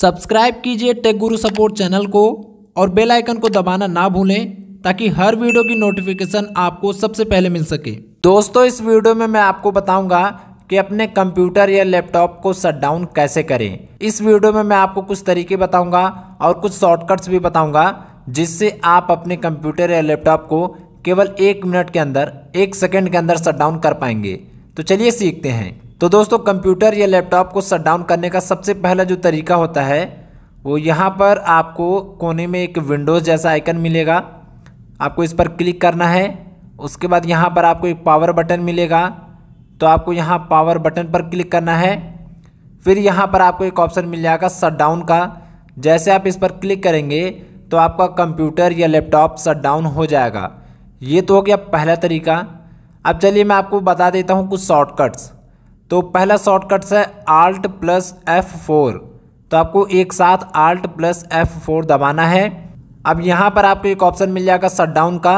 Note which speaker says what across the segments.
Speaker 1: subscribe कीजिए take गुरु support channel को और बेल आइकन को दबाना ना भूलें ताकि हर वीडियो की नोटिफिकेशन आपको सबसे पहले मिल सके दोस्तों इस वीडियो में मैं आपको बताऊंगा कि अपने कंप्यूटर या लैपटॉप को शट डाउन कैसे करें इस वीडियो में मैं आपको कुछ तरीके बताऊंगा और कुछ शॉर्टकट्स भी बताऊंगा जिससे आप अपने कंप्यूटर या लैपटॉप को केवल एक मिनट के अंदर एक सेकेंड के अंदर शट डाउन कर पाएंगे तो चलिए सीखते हैं तो दोस्तों कंप्यूटर या लैपटॉप को शट डाउन करने का सबसे पहला जो तरीका होता है वो यहाँ पर आपको कोने में एक विंडोज़ जैसा आइकन मिलेगा आपको इस पर क्लिक करना है उसके बाद यहाँ पर आपको एक पावर बटन मिलेगा तो आपको यहाँ पावर बटन पर क्लिक करना है फिर यहाँ पर आपको एक ऑप्शन मिल जाएगा शट डाउन का जैसे आप इस पर क्लिक करेंगे तो आपका कंप्यूटर या लैपटॉप शट डाउन हो जाएगा ये तो हो गया पहला तरीका अब चलिए मैं आपको बता देता हूँ कुछ शॉर्टकट्स तो पहला शॉर्टकट है आल्ट प्लस एफ फोर तो आपको एक साथ आल्ट प्लस एफ फोर दबाना है अब यहाँ पर आपको एक ऑप्शन मिल जाएगा शटडाउन का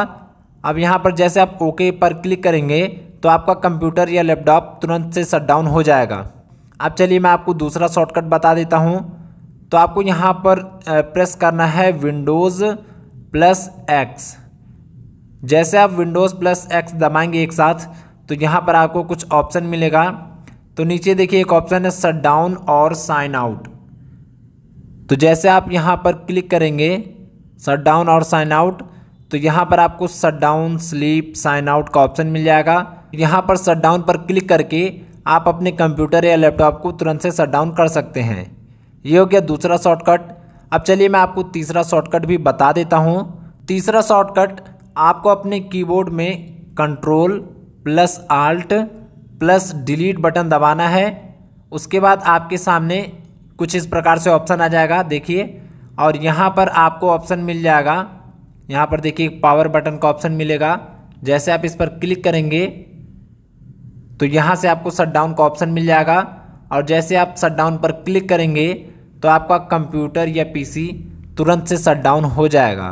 Speaker 1: अब यहाँ पर जैसे आप ओके पर क्लिक करेंगे तो आपका कंप्यूटर या लैपटॉप तुरंत से शटडाउन हो जाएगा अब चलिए मैं आपको दूसरा शॉर्टकट बता देता हूँ तो आपको यहाँ पर प्रेस करना है विंडोज़ प्लस एक्स जैसे आप विंडोज़ प्लस एक्स दबाएंगे एक साथ तो यहाँ पर आपको कुछ ऑप्शन मिलेगा तो नीचे देखिए एक ऑप्शन है शट डाउन और साइन आउट तो जैसे आप यहाँ पर क्लिक करेंगे शट डाउन और साइन आउट तो यहाँ पर आपको shut down sleep sign out का ऑप्शन मिल जाएगा यहाँ पर शट डाउन पर क्लिक करके आप अपने कंप्यूटर या लैपटॉप को तुरंत से शट डाउन कर सकते हैं ये हो गया दूसरा शॉर्टकट अब चलिए मैं आपको तीसरा शॉर्टकट भी बता देता हूँ तीसरा शॉर्टकट आपको अपने कीबोर्ड में control plus alt plus delete button दबाना है उसके बाद आपके सामने कुछ इस प्रकार से ऑप्शन आ जाएगा देखिए और यहाँ पर आपको ऑप्शन मिल जाएगा यहाँ पर देखिए पावर बटन का ऑप्शन मिलेगा जैसे आप इस पर क्लिक करेंगे तो यहाँ से आपको शटडाउन का ऑप्शन मिल जाएगा और जैसे आप शटडाउन पर क्लिक करेंगे तो आपका कंप्यूटर या पीसी तुरंत से शटडाउन हो जाएगा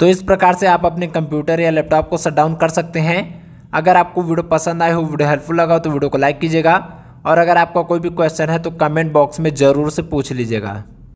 Speaker 1: तो इस प्रकार से आप अपने कंप्यूटर या लैपटॉप को शटडाउन कर सकते हैं अगर आपको वीडियो पसंद आए हो वीडियो हेल्पफुल लगा हो तो वीडियो को लाइक कीजिएगा और अगर आपका कोई भी क्वेश्चन है तो कमेंट बॉक्स में ज़रूर से पूछ लीजिएगा